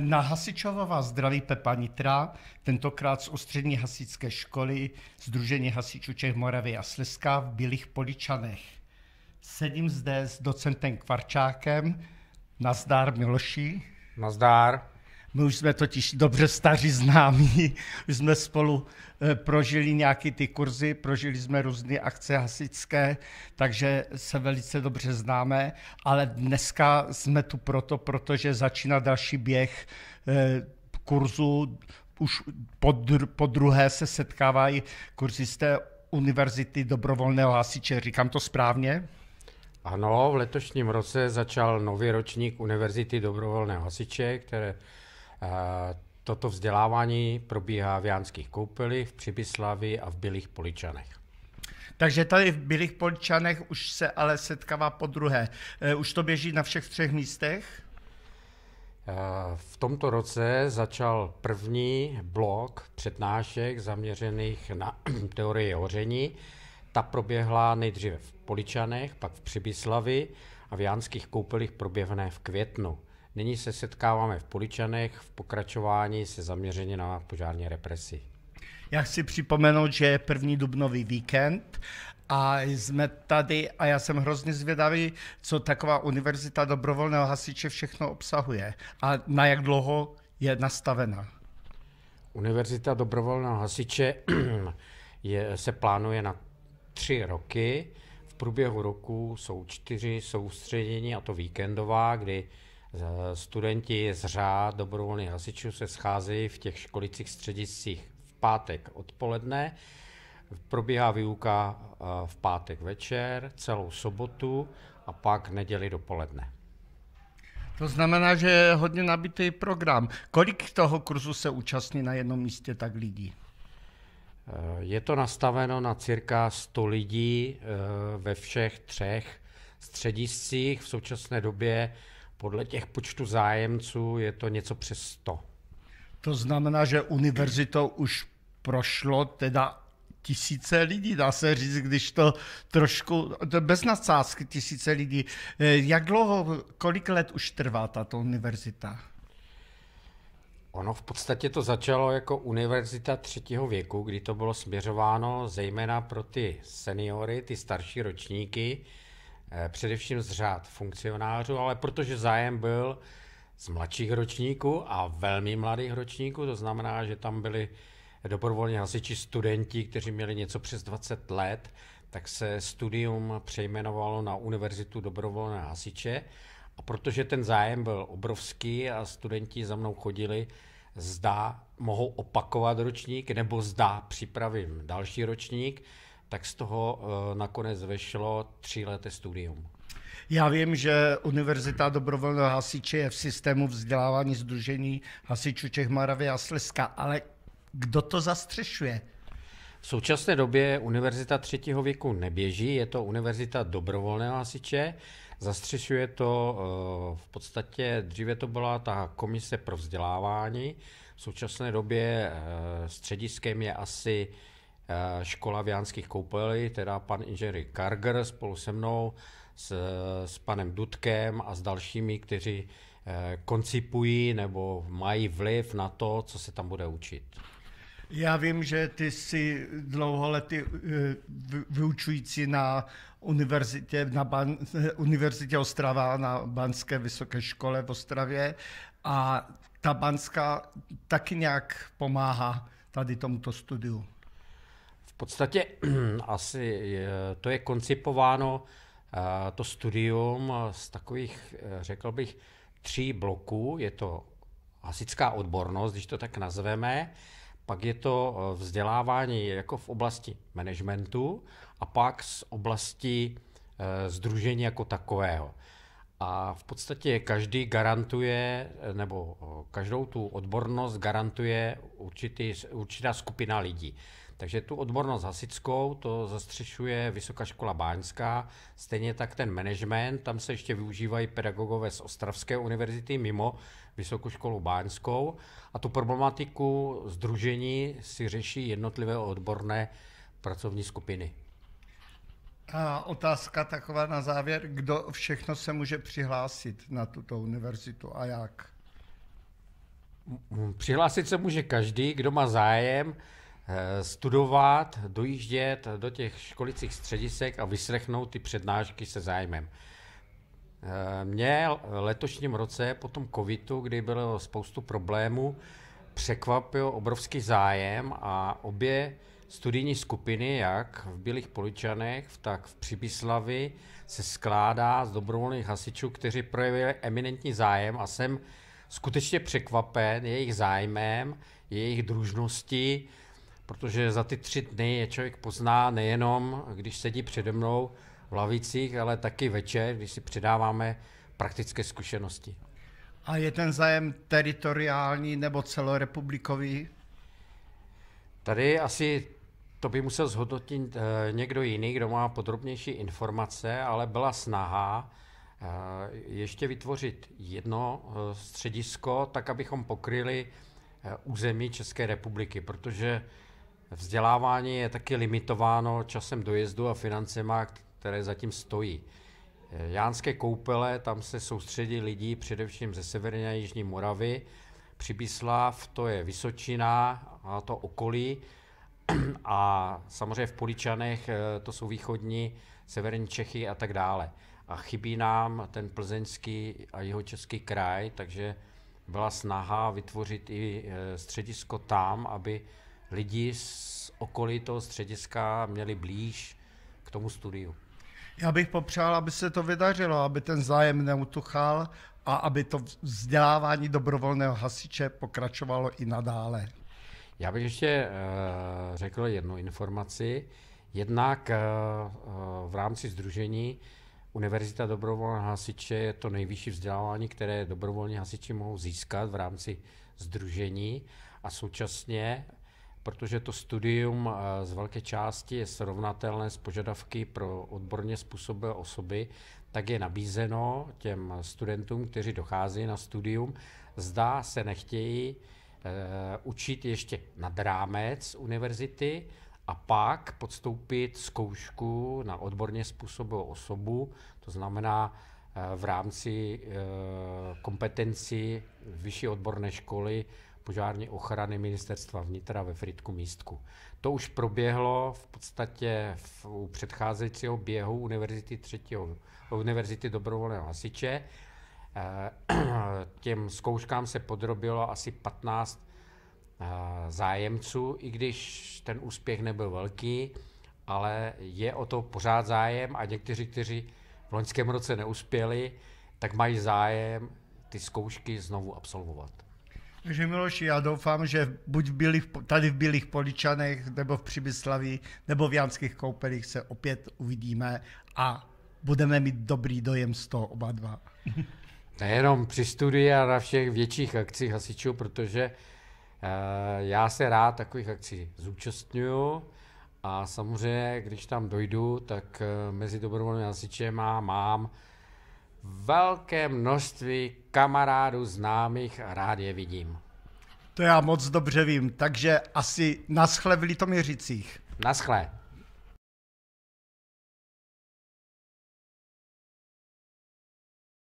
Na vás zdraví Pepa Nitra, tentokrát z Ústřední hasičské školy Združení hasičů Čech, Moravy a Slezska v Bílých Poličanech. Sedím zde s docentem Kvarčákem. Nazdár Miloši. Nazdár. My už jsme totiž dobře staří známí, už jsme spolu eh, prožili nějaké ty kurzy, prožili jsme různé akce hasičské, takže se velice dobře známe, ale dneska jsme tu proto, protože začíná další běh eh, kurzu, už po, druhé se setkávají kurzisté Univerzity dobrovolného hasiče. Říkám to správně? Ano, v letošním roce začal nový ročník Univerzity dobrovolného hasiče, které Eh, toto vzdělávání probíhá v Jánských koupelích, v Přibyslavi a v Bylých Poličanech. Takže tady v Bílých poličanech už se ale setkává po druhé. Eh, už to běží na všech třech místech? Eh, v tomto roce začal první blok přednášek zaměřených na teorie hoření. Ta proběhla nejdříve v Poličanech, pak v Přibyslavi a v Jánských koupelích proběhne v květnu. Nyní se setkáváme v Poličanech v pokračování se zaměřeně na požární represi. Já chci připomenout, že je první dubnový víkend a jsme tady a já jsem hrozně zvědavý, co taková univerzita dobrovolného hasiče všechno obsahuje a na jak dlouho je nastavena. Univerzita dobrovolného hasiče je, se plánuje na tři roky. V průběhu roku jsou čtyři soustředění, a to víkendová, kdy Studenti z řád dobrovolných hasičů se scházejí v těch školicích střediscích v pátek odpoledne. Probíhá výuka eh, v pátek večer, celou sobotu a pak neděli dopoledne. To znamená, že je hodně nabitý program. Kolik toho kurzu se účastní na jednom místě tak lidí? Eh, je to nastaveno na cirka 100 lidí eh, ve všech třech střediscích. V současné době podle těch počtu zájemců je to něco přes 100. To znamená, že univerzitou už prošlo teda tisíce lidí, dá se říct, když to trošku, to bez nadsázky tisíce lidí. Eh, jak dlouho, kolik let už trvá tato univerzita? Ono v podstatě to začalo jako univerzita třetího věku, kdy to bylo směřováno zejména pro ty seniory, ty starší ročníky, Eh, především z řád funkcionářů, ale protože zájem byl z mladších ročníků a velmi mladých ročníků, to znamená, že tam byli dobrovolně hasiči studenti, kteří měli něco přes 20 let, tak se studium přejmenovalo na Univerzitu dobrovolné hasiče a protože ten zájem byl obrovský a studenti za mnou chodili, zda mohou opakovat ročník nebo zda připravím další ročník, tak z toho eh, nakonec vešlo tři leté studium. Já vím, že Univerzita dobrovolného hasiče je v systému vzdělávání Združení hasičů Čech, Moravy a Slezska, ale kdo to zastřešuje? V současné době Univerzita třetího věku neběží, je to Univerzita dobrovolného hasiče, zastřešuje to eh, v podstatě, dříve to byla ta komise pro vzdělávání, v současné době eh, střediskem je asi Eh, škola v Jánských koupeli, teda pan inženýr Karger spolu se mnou, s, s panem Dudkem a s dalšími, kteří eh, koncipují nebo mají vliv na to, co se tam bude učit. Já vím, že ty jsi dlouholetý eh, vyučující na univerzitě, na Ban, univerzitě Ostrava, na Banské vysoké škole v Ostravě a ta Banská taky nějak pomáhá tady tomuto studiu podstatě asi to je koncipováno, eh, to studium z takových, eh, řekl bych, tří bloků. Je to hasická odbornost, když to tak nazveme, pak je to eh, vzdělávání jako v oblasti managementu a pak z oblasti združení jako takového. A v podstatě každý garantuje, nebo každou tu odbornost garantuje určitý, určitá skupina lidí. Takže tu odbornost hasickou to zastřešuje Vysoká škola báňská, stejně tak ten management, tam se ještě využívají pedagogové z Ostravské univerzity mimo Vysokou školu báňskou a tu problematiku združení si řeší jednotlivé odborné pracovní skupiny. A otázka taková na závěr, kdo všechno se může přihlásit na tuto univerzitu a jak? Přihlásit se může každý, kdo má zájem. Eh, studovat, dojíždět do těch školicích středisek a vyslechnout ty přednášky se zájmem. Eh, mě letošním roce po tom covidu, kdy bylo spoustu problémů, překvapil obrovský zájem a obě studijní skupiny, jak v Bílých Poličanech, tak v Přibyslavi, se skládá z dobrovolných hasičů, kteří projevili eminentní zájem a jsem skutečně překvapen jejich zájmem, jejich družností, protože za ty tři dny je člověk pozná nejenom, když sedí přede mnou v lavicích, ale taky večer, když si předáváme praktické zkušenosti. A je ten zájem teritoriální nebo celorepublikový? Tady asi to by musel zhodnotit eh, někdo jiný, kdo má podrobnější informace, ale byla snaha eh, ještě vytvořit jedno eh, středisko, tak abychom pokryli území České republiky, protože Vzdělávání je taky limitováno časem dojezdu a financema, které zatím stojí. Jánské koupele, tam se soustředí lidí především ze severní a jižní Moravy. Přibyslav, to je Vysočina a to okolí. A samozřejmě v Poličanech eh, to jsou východní, severní Čechy a tak dále. A chybí nám ten plzeňský a jeho český kraj, takže byla snaha vytvořit i eh, středisko tam, aby lidi z okolí toho střediska měli blíž k tomu studiu. Já bych popřál, aby se to vydařilo, aby ten zájem neutuchal a aby to vzdělávání dobrovolného hasiče pokračovalo i nadále. Já bych ještě eh, řekl jednu informaci. Jednak eh, v rámci Združení Univerzita dobrovolného hasiče je to nejvyšší vzdělávání, které dobrovolní hasiči mohou získat v rámci Združení a současně protože to studium eh, z velké části je srovnatelné s požadavky pro odborně způsobilé osoby, tak je nabízeno těm studentům, kteří dochází na studium, zdá se nechtějí eh, učit ještě nad rámec univerzity a pak podstoupit zkoušku na odborně způsobilou osobu, to znamená eh, v rámci kompetenci vyšší odborné školy požární ochrany ministerstva vnitra ve Fritku Místku. To už proběhlo v podstatě v, u předcházejícího běhu Univerzity, třetího, univerzity dobrovolného hasiče. Eh, těm zkouškám se podrobilo asi 15 eh, zájemců, i když ten úspěch nebyl velký, ale je o to pořád zájem a někteří, kteří v loňském roce neuspěli, tak mají zájem ty zkoušky znovu absolvovat. Takže Miloši, já doufám, že buď v Bílých, tady v Bílých Poličanech, nebo v Přibyslaví, nebo v Janských koupelích se opět uvidíme a budeme mít dobrý dojem z toho oba dva. Nejenom při studii a na všech větších akcích hasičů, protože eh, já se rád takových akcí zúčastňuju a samozřejmě, když tam dojdu, tak eh, mezi dobrovolnými hasičem mám velké množství kamarádů, známých rád je vidím. To já moc dobře vím, takže asi naschle v Litoměřicích. Naschle.